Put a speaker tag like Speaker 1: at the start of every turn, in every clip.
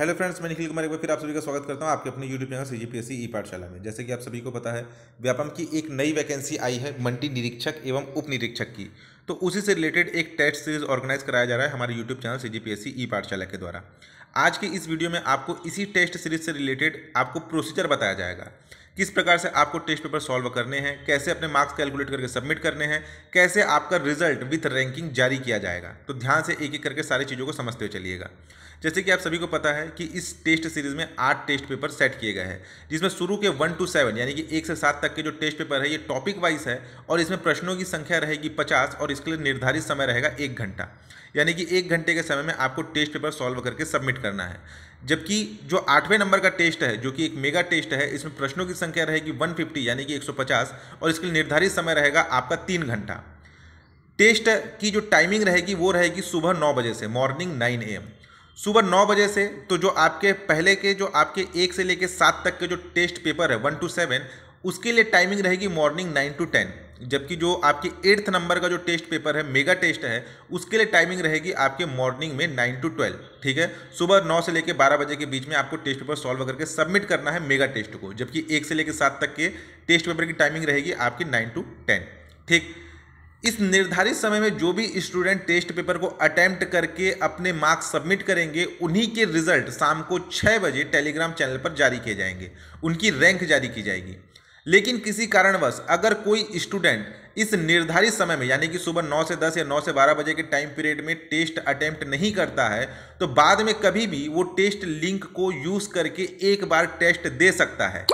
Speaker 1: hello friends मैं निखिल कुमार एक बार फिर आप सभी का स्वागत करता हूं आपके अपने YouTube channel C G P S C E Pathshala में जैसे कि आप सभी को पता है व्यापम की एक नई वैकेंसी आई है मंटी निरीक्षक एवं उप निरीक्षक की तो उसी से रिलेटेड एक टेस्ट सीरीज ऑर्गेनाइज कराया जा रहा है हमारे YouTube channel C G P S C E Pathshala के द्वारा आज के इस वीडियो में आपको इसी टेस्ट सीरीज से रिलेटेड आपको प्रोसीजर बताया जाएगा किस प्रकार से आपको टेस्ट पेपर सॉल्व करने हैं कैसे अपने मार्क्स कैलकुलेट करके सबमिट करने हैं कैसे आपका रिजल्ट विथ रैंकिंग जारी किया जाएगा तो ध्यान से एक एक करके सारी चीज़ों को समझते हुए चलिएगा जैसे कि आप सभी को पता है कि इस टेस्ट सीरीज में आठ टेस्ट पेपर सेट किए गए हैं जिसमें शुरू के वन टू सेवन यानी कि एक से सात तक के जो टेस्ट पेपर है ये टॉपिक वाइज है और इसमें प्रश्नों की संख्या रहेगी पचास और इसके लिए निर्धारित समय रहेगा एक घंटा यानी कि एक घंटे के समय में आपको टेस्ट पेपर सॉल्व करके सबमिट करना है जबकि जो आठवें नंबर का टेस्ट है जो कि एक मेगा टेस्ट है इसमें प्रश्नों की संख्या रहेगी 150 यानी कि 150 और इसके लिए निर्धारित समय रहेगा आपका तीन घंटा टेस्ट की जो टाइमिंग रहेगी वो रहेगी सुबह नौ बजे से मॉर्निंग नाइन ए सुबह नौ बजे से तो जो आपके पहले के जो आपके एक से लेकर सात तक के जो टेस्ट पेपर है वन टू सेवन उसके लिए टाइमिंग रहेगी मॉर्निंग नाइन टू टेन जबकि जो आपके एट्थ नंबर का जो टेस्ट पेपर है मेगा टेस्ट है उसके लिए टाइमिंग रहेगी आपके मॉर्निंग में नाइन टू ट्वेल्व ठीक है सुबह नौ से लेकर बारह बजे के बीच में आपको टेस्ट पेपर सॉल्व करके सबमिट करना है मेगा टेस्ट को जबकि एक से लेकर सात तक के टेस्ट पेपर की टाइमिंग रहेगी आपकी नाइन टू टेन ठीक इस निर्धारित समय में जो भी स्टूडेंट टेस्ट पेपर को अटैम्प्ट करके अपने मार्क्स सबमिट करेंगे उन्हीं के रिजल्ट शाम को छः बजे टेलीग्राम चैनल पर जारी किए जाएंगे उनकी रैंक जारी की जाएगी लेकिन किसी कारणवश अगर कोई स्टूडेंट इस निर्धारित समय में यानी कि सुबह 9 से 10 या 9 से 12 बजे के टाइम पीरियड में टेस्ट अटैम्प्ट नहीं करता है तो बाद में कभी भी वो टेस्ट लिंक को यूज़ करके एक बार टेस्ट दे सकता है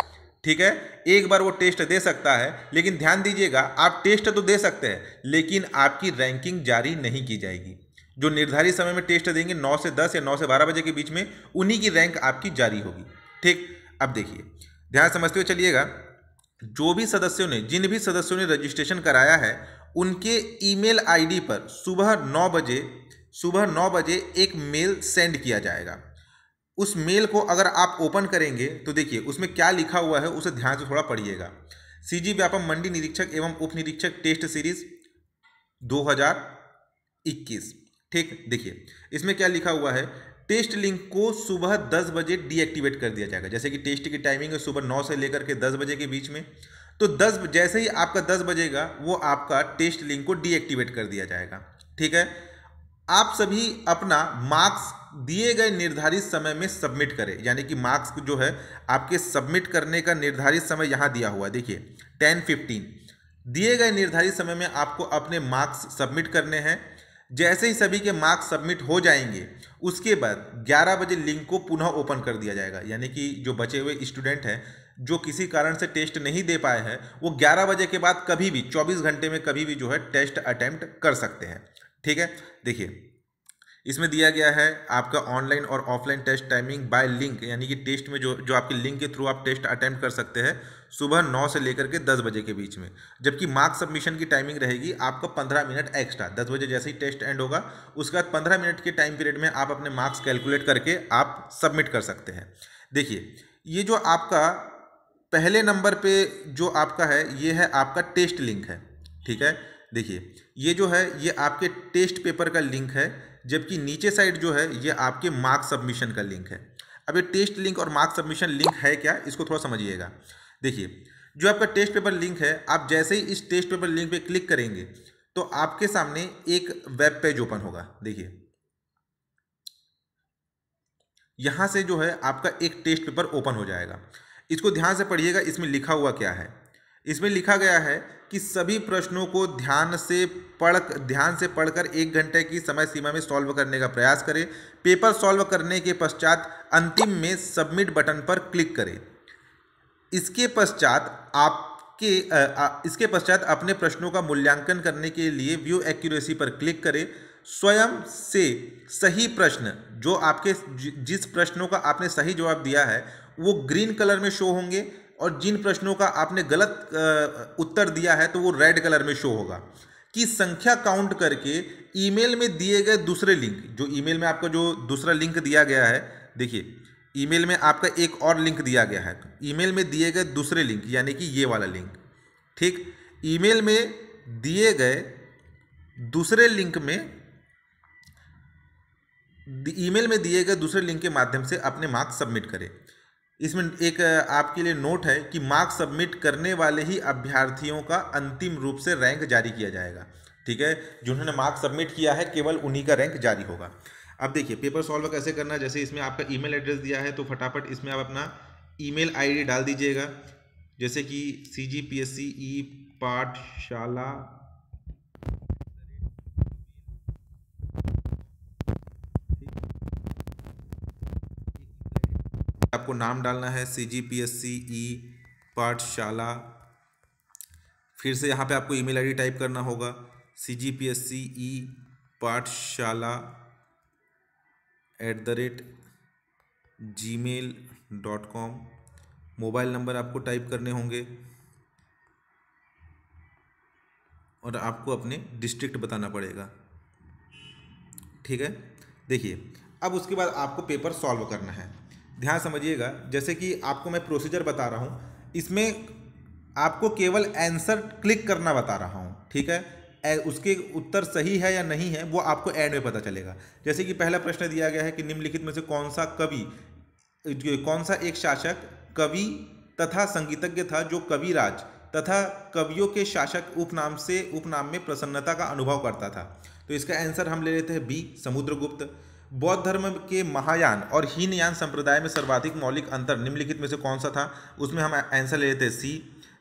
Speaker 1: ठीक है एक बार वो टेस्ट दे सकता है लेकिन ध्यान दीजिएगा आप टेस्ट तो दे सकते हैं लेकिन आपकी रैंकिंग जारी नहीं की जाएगी जो निर्धारित समय में टेस्ट देंगे 9 से 10 या 9 से 12 बजे के बीच में उन्हीं की रैंक आपकी जारी होगी ठीक अब देखिए ध्यान समझते हुए चलिएगा जो भी सदस्यों ने जिन भी सदस्यों ने रजिस्ट्रेशन कराया है उनके ईमेल आईडी पर सुबह नौ बजे सुबह नौ बजे एक मेल सेंड किया जाएगा उस मेल को अगर आप ओपन करेंगे तो देखिए उसमें क्या लिखा हुआ है उसे ध्यान से थोड़ा पढ़िएगा सी जी व्यापम मंडी निरीक्षक एवं उप निरीक्षक टेस्ट सीरीज 2021 ठीक देखिए इसमें क्या लिखा हुआ है टेस्ट लिंक को सुबह 10 बजे डीएक्टिवेट कर दिया जाएगा जैसे कि टेस्ट की टाइमिंग है सुबह 9 से लेकर के 10 बजे के बीच में तो 10 जैसे ही आपका 10 बजेगा वो आपका टेस्ट लिंक को डीएक्टिवेट कर दिया जाएगा ठीक है आप सभी अपना मार्क्स दिए गए निर्धारित समय में सबमिट करें यानी कि मार्क्स जो है आपके सबमिट करने का निर्धारित समय यहाँ दिया हुआ है देखिए टेन फिफ्टीन दिए गए निर्धारित समय में आपको अपने मार्क्स सबमिट करने हैं जैसे ही सभी के मार्क्स सबमिट हो जाएंगे उसके बाद 11 बजे लिंक को पुनः ओपन कर दिया जाएगा यानी कि जो बचे हुए स्टूडेंट हैं जो किसी कारण से टेस्ट नहीं दे पाए हैं वो 11 बजे के बाद कभी भी 24 घंटे में कभी भी जो है टेस्ट अटैम्प्ट कर सकते हैं ठीक है देखिए इसमें दिया गया है आपका ऑनलाइन और offline test timing by link यानी कि टेस्ट में जो जो आपके लिंक के थ्रू आप टेस्ट अटैम्प्ट कर सकते हैं सुबह नौ से लेकर के दस बजे के बीच में जबकि मार्क्स सबमिशन की टाइमिंग रहेगी आपका पंद्रह मिनट एक्स्ट्रा दस बजे जैसे ही टेस्ट एंड होगा उसके बाद पंद्रह मिनट के टाइम पीरियड में आप अपने मार्क्स कैलकुलेट करके आप सबमिट कर सकते हैं देखिए ये जो आपका पहले नंबर पर जो आपका है ये है आपका टेस्ट लिंक है ठीक है देखिए ये जो है ये आपके टेस्ट पेपर का लिंक है जबकि नीचे साइड जो है ये आपके मार्क सबमिशन का लिंक है अब ये टेस्ट लिंक और मार्क सबमिशन लिंक है क्या इसको थोड़ा समझिएगा देखिए जो आपका टेस्ट पेपर लिंक है आप जैसे ही इस टेस्ट पेपर लिंक पे क्लिक करेंगे तो आपके सामने एक वेब पेज ओपन होगा देखिए यहाँ से जो है आपका एक टेस्ट पेपर ओपन हो जाएगा इसको ध्यान से पढ़िएगा इसमें लिखा हुआ क्या है इसमें लिखा गया है कि सभी प्रश्नों को ध्यान से पढ़ ध्यान से पढ़कर एक घंटे की समय सीमा में सॉल्व करने का प्रयास करें पेपर सॉल्व करने के पश्चात अंतिम में सबमिट बटन पर क्लिक करें इसके पश्चात आपके इसके पश्चात अपने प्रश्नों का मूल्यांकन करने के लिए व्यू एक्यूरेसी पर क्लिक करें स्वयं से सही प्रश्न जो आपके जिस प्रश्नों का आपने सही जवाब दिया है वो ग्रीन कलर में शो होंगे और जिन प्रश्नों का आपने गलत उत्तर दिया है तो वो रेड कलर में शो होगा कि संख्या काउंट करके ईमेल में दिए गए दूसरे लिंक जो ईमेल में आपका जो दूसरा लिंक दिया गया है देखिए ईमेल में आपका एक और लिंक दिया गया है तो ईमेल में दिए गए दूसरे लिंक यानी कि ये वाला लिंक ठीक ईमेल में दिए गए दूसरे लिंक में ईमेल में दिए गए दूसरे लिंक के माध्यम से अपने मार्क्स सबमिट करें इसमें एक आपके लिए नोट है कि मार्क्स सबमिट करने वाले ही अभ्यर्थियों का अंतिम रूप से रैंक जारी किया जाएगा ठीक है जिन्होंने मार्क्स सबमिट किया है केवल उन्हीं का रैंक जारी होगा अब देखिए पेपर सॉल्व कैसे करना है जैसे इसमें आपका ईमेल एड्रेस दिया है तो फटाफट इसमें आप अपना ईमेल आईडी डाल दीजिएगा जैसे कि सी G P S C E पाठशाला आपको नाम डालना है सी G P S C E पाठशाला फिर से यहाँ पे आपको ईमेल आईडी टाइप करना होगा सी G P S C E Pathshala at the rate Gmail dot com mobile number आपको टाइप करने होंगे और आपको अपने डिस्ट्रिक्ट बताना पड़ेगा ठीक है देखिए अब उसके बाद आपको पेपर सॉल्व करना है ध्यान समझिएगा जैसे कि आपको मैं प्रोसीजर बता रहा हूँ इसमें आपको केवल आंसर क्लिक करना बता रहा हूँ ठीक है उसके उत्तर सही है या नहीं है वो आपको एंड में पता चलेगा जैसे कि पहला प्रश्न दिया गया है कि निम्नलिखित में से कौन सा कवि कौन सा एक शासक कवि तथा संगीतज्ञ था जो कविराज तथा कवियों के शासक उपनाम से उपनाम में प्रसन्नता का अनुभव करता था तो इसका आंसर हम ले लेते हैं बी समुद्रगुप्त बौद्ध धर्म के महायान और हीनयान संप्रदाय में सर्वाधिक मौलिक अंतर निम्नलिखित में से कौन सा था उसमें हम आंसर ले लेते हैं सी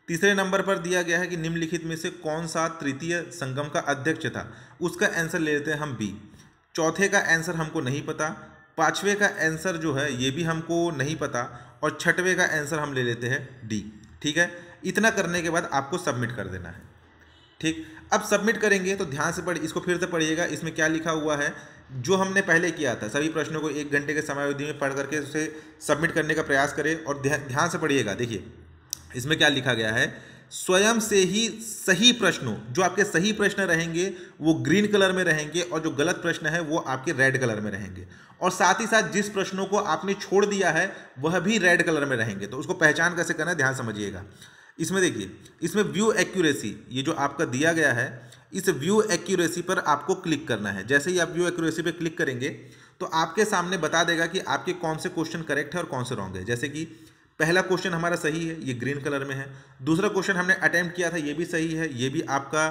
Speaker 1: तीसरे नंबर पर दिया गया है कि निम्नलिखित में से कौन सा तृतीय संगम का अध्यक्ष था उसका आंसर ले लेते हैं हम बी चौथे का आंसर हमको नहीं पता पाँचवें का आंसर जो है ये भी हमको नहीं पता और छठवें का आंसर हम ले लेते हैं डी ठीक है इतना करने के बाद आपको सबमिट कर देना है ठीक अब सबमिट करेंगे तो ध्यान से पढ़ इसको फिर से पढ़िएगा इसमें क्या लिखा हुआ है जो हमने पहले किया था सभी प्रश्नों को एक घंटे के समयावधि में पढ़ करके उसे सबमिट करने का प्रयास करें और ध्यान से पढ़िएगा देखिए इसमें क्या लिखा गया है स्वयं से ही सही प्रश्नों जो आपके सही प्रश्न रहेंगे वो ग्रीन कलर में रहेंगे और जो गलत प्रश्न है वो आपके रेड कलर में रहेंगे और साथ ही साथ जिस प्रश्नों को आपने छोड़ दिया है वह भी रेड कलर में रहेंगे तो उसको पहचान कैसे करना ध्यान समझिएगा इसमें देखिए इसमें व्यू एक्यूरेसी ये जो आपका दिया गया है इस व्यू एक्यूरेसी पर आपको क्लिक करना है जैसे ही आप व्यू एक्यूरेसी पर क्लिक करेंगे तो आपके सामने बता देगा कि आपके कौन से क्वेश्चन करेक्ट है और कौन से रॉन्ग है जैसे कि पहला क्वेश्चन हमारा सही है ये ग्रीन कलर में है दूसरा क्वेश्चन हमने अटैम्प्ट किया था ये भी सही है ये भी आपका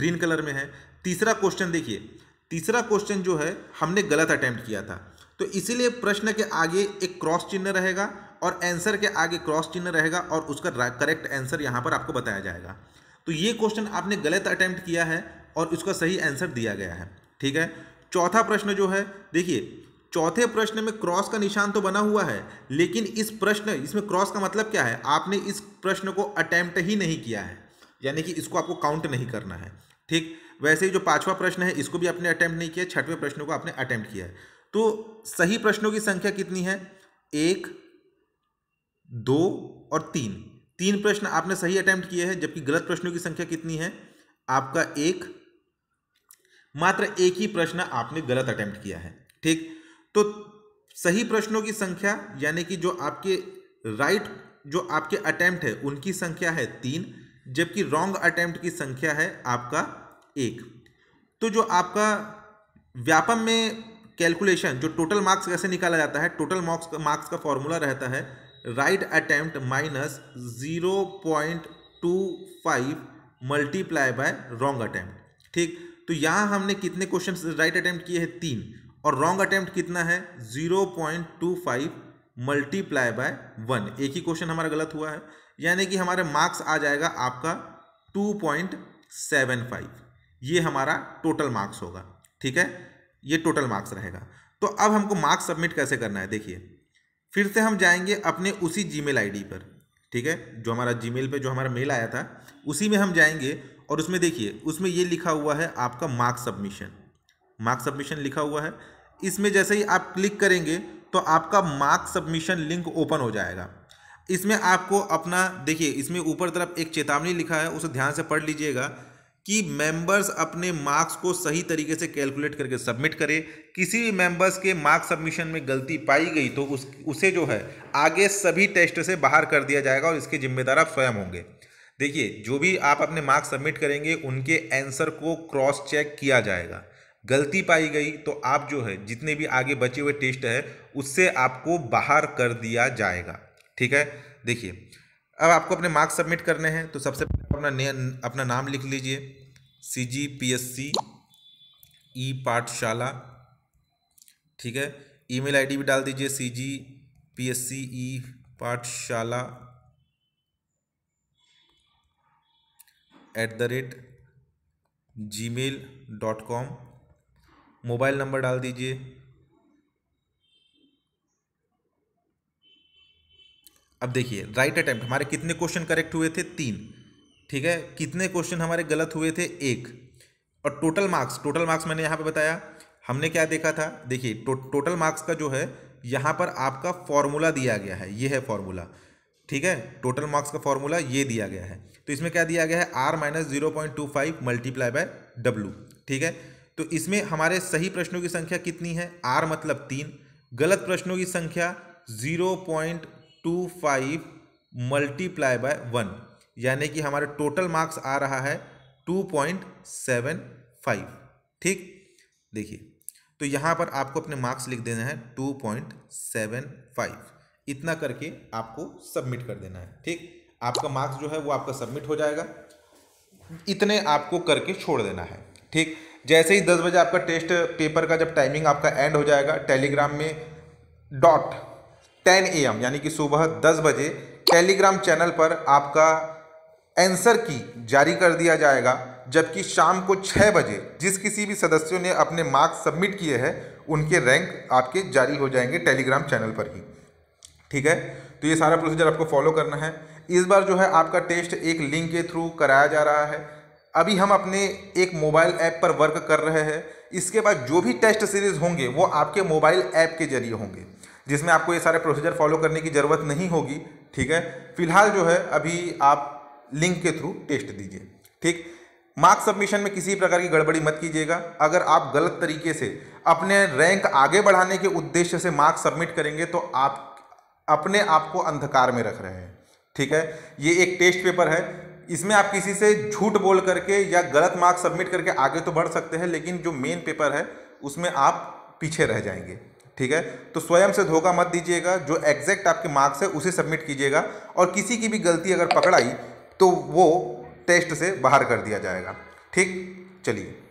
Speaker 1: ग्रीन कलर में है तीसरा क्वेश्चन देखिए तीसरा क्वेश्चन जो है हमने गलत अटैम्प्ट किया था तो इसीलिए प्रश्न के आगे एक क्रॉस चिन्ह रहेगा और आंसर के आगे क्रॉस चिन्ह रहेगा और उसका करेक्ट आंसर यहाँ पर आपको बताया जाएगा तो ये क्वेश्चन आपने गलत अटैम्प्ट किया है और उसका सही आंसर दिया गया है ठीक है चौथा प्रश्न जो है देखिए चौथे प्रश्न में क्रॉस का निशान तो बना हुआ है लेकिन इस प्रश्न इसमें क्रॉस का मतलब क्या है आपने इस प्रश्न को अटैम्प्ट ही नहीं किया है यानी कि इसको आपको काउंट नहीं करना है ठीक वैसे ही जो पांचवा प्रश्न है इसको भी आपने अटैम्प्ट नहीं किया छठवें प्रश्नों को आपने अटैम्प्ट किया है तो सही प्रश्नों की संख्या कितनी है एक दो और तीन तीन प्रश्न आपने सही अटैम्प्ट किए हैं जबकि गलत प्रश्नों की संख्या कितनी है आपका एक मात्र एक ही प्रश्न आपने गलत अटैम्प्ट किया है ठीक तो सही प्रश्नों की संख्या यानी कि जो आपके राइट जो आपके अटैम्प्ट है उनकी संख्या है तीन जबकि रॉन्ग अटैम्प्ट की संख्या है आपका एक तो जो आपका व्यापम में कैलकुलेशन जो टोटल मार्क्स कैसे निकाला जाता है टोटल मार्क्स का मार्क्स का फॉर्मूला रहता है right attempt minus zero point two five multiply by wrong attempt ठीक तो यहाँ हमने कितने क्वेश्चन राइट अटेम्प्ट किए हैं तीन और रॉन्ग अटेम्प्ट कितना है zero point two five multiply by one एक ही क्वेश्चन हमारा गलत हुआ है यानी कि हमारे मार्क्स आ जाएगा आपका टू पॉइंट सेवन फाइव ये हमारा टोटल मार्क्स होगा ठीक है ये टोटल मार्क्स रहेगा तो अब हमको मार्क्स सबमिट कैसे करना है देखिए फिर से हम जाएंगे अपने उसी जीमेल आईडी पर ठीक है जो हमारा जीमेल पे जो हमारा मेल आया था उसी में हम जाएंगे और उसमें देखिए उसमें ये लिखा हुआ है आपका मार्क्स सबमिशन मार्क्स सबमिशन लिखा हुआ है इसमें जैसे ही आप क्लिक करेंगे तो आपका मार्क्स सबमिशन लिंक ओपन हो जाएगा इसमें आपको अपना देखिए इसमें ऊपर तरफ एक चेतावनी लिखा है उसे ध्यान से पढ़ लीजिएगा कि मेंबर्स अपने मार्क्स को सही तरीके से कैलकुलेट करके सबमिट करें किसी भी मेंबर्स के मार्क्स सबमिशन में गलती पाई गई तो उस उसे जो है आगे सभी टेस्ट से बाहर कर दिया जाएगा और इसके जिम्मेदार आप स्वयं होंगे देखिए जो भी आप अपने मार्क्स सबमिट करेंगे उनके आंसर को क्रॉस चेक किया जाएगा गलती पाई गई तो आप जो है जितने भी आगे बचे हुए टेस्ट है उससे आपको बाहर कर दिया जाएगा ठीक है देखिए अब आपको अपने मार्क्स सबमिट करने हैं तो सबसे अपना अपना नाम लिख लीजिए सी G P S C E पाठशाला ठीक है ईमेल आईडी भी डाल दीजिए सी G P S C E Pathshala at the rate Gmail dot com mobile number डाल दीजिए अब देखिए राइट अटैम्प्ट हमारे कितने क्वेश्चन करेक्ट हुए थे तीन ठीक है कितने क्वेश्चन हमारे गलत हुए थे एक और टोटल मार्क्स टोटल मार्क्स मैंने यहाँ पे बताया हमने क्या देखा था देखिए टो, टोटल मार्क्स का जो है यहाँ पर आपका फॉर्मूला दिया गया है ये है फॉर्मूला ठीक है टोटल मार्क्स का फॉर्मूला ये दिया गया है तो इसमें क्या दिया गया है R minus zero point two five multiply by W ठीक है तो इसमें हमारे सही प्रश्नों की संख्या कितनी है आर मतलब तीन गलत प्रश्नों की संख्या zero point two five multiply by one यानी कि हमारे टोटल मार्क्स आ रहा है टू पॉइंट सेवन फाइव ठीक देखिए तो यहाँ पर आपको अपने मार्क्स लिख देना है टू पॉइंट सेवन फाइव इतना करके आपको सबमिट कर देना है ठीक आपका मार्क्स जो है वो आपका सबमिट हो जाएगा इतने आपको करके छोड़ देना है ठीक जैसे ही दस बजे आपका टेस्ट पेपर का जब टाइमिंग आपका एंड हो जाएगा टेलीग्राम में डॉट टेन ए एम यानी कि सुबह दस बजे टेलीग्राम चैनल पर आपका एंसर की जारी कर दिया जाएगा जबकि शाम को छः बजे जिस किसी भी सदस्यों ने अपने मार्क्स सबमिट किए हैं उनके रैंक आपके जारी हो जाएंगे टेलीग्राम चैनल पर ही ठीक है तो ये सारा प्रोसीजर आपको फॉलो करना है इस बार जो है आपका टेस्ट एक लिंक के थ्रू कराया जा रहा है अभी हम अपने एक मोबाइल ऐप पर वर्क कर रहे हैं इसके बाद जो भी टेस्ट सीरीज़ होंगे वो आपके मोबाइल ऐप के जरिए होंगे जिसमें आपको ये सारे प्रोसीजर फॉलो करने की ज़रूरत नहीं होगी ठीक है फिलहाल जो है अभी आप लिंक के थ्रू टेस्ट दीजिए ठीक मार्क्स सबमिशन में किसी प्रकार की गड़बड़ी मत कीजिएगा अगर आप गलत तरीके से अपने रैंक आगे बढ़ाने के उद्देश्य से मार्क्स सबमिट करेंगे तो आप अपने आप को अंधकार में रख रहे हैं ठीक है ये एक टेस्ट पेपर है इसमें आप किसी से झूठ बोल करके या गलत मार्क्स सबमिट करके आगे तो बढ़ सकते हैं लेकिन जो मेन पेपर है उसमें आप पीछे रह जाएंगे ठीक है तो स्वयं से धोखा मत दीजिएगा जो एग्जैक्ट आपके मार्क्स है उसे सबमिट कीजिएगा और किसी की भी गलती अगर पकड़ाई तो वो टेस्ट से बाहर कर दिया जाएगा ठीक चलिए